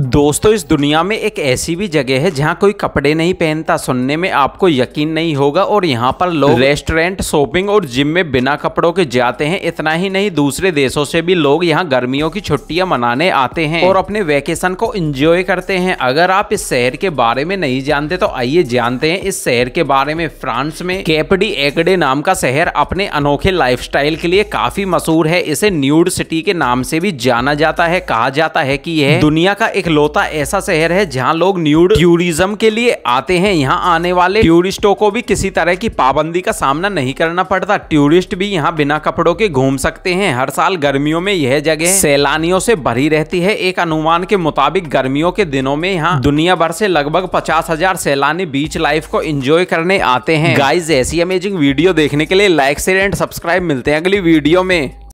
दोस्तों इस दुनिया में एक ऐसी भी जगह है जहाँ कोई कपड़े नहीं पहनता सुनने में आपको यकीन नहीं होगा और यहाँ पर लोग रेस्टोरेंट शॉपिंग और जिम में बिना कपड़ों के जाते हैं इतना ही नहीं दूसरे देशों से भी लोग यहाँ गर्मियों की छुट्टियां मनाने आते हैं और अपने वेकेशन को एंजॉय करते हैं अगर आप इस शहर के बारे में नहीं जानते तो आइए जानते हैं इस शहर के बारे में फ्रांस में कैपडी एकडे नाम का शहर अपने अनोखे लाइफ के लिए काफी मशहूर है इसे न्यूड सिटी के नाम से भी जाना जाता है कहा जाता है की यह दुनिया का एक इकलौता ऐसा शहर है जहाँ लोग न्यूड टूरिज्म के लिए आते हैं यहाँ आने वाले टूरिस्टों को भी किसी तरह की पाबंदी का सामना नहीं करना पड़ता टूरिस्ट भी यहाँ बिना कपड़ों के घूम सकते हैं हर साल गर्मियों में यह जगह सैलानियों से भरी रहती है एक अनुमान के मुताबिक गर्मियों के दिनों में यहाँ दुनिया भर से लगभग पचास हजार सैलानी बीच लाइफ को एंजॉय करने आते हैं गाइज ऐसी अमेजिंग वीडियो देखने के लिए लाइक शेयर एंड सब्सक्राइब मिलते हैं अगली वीडियो में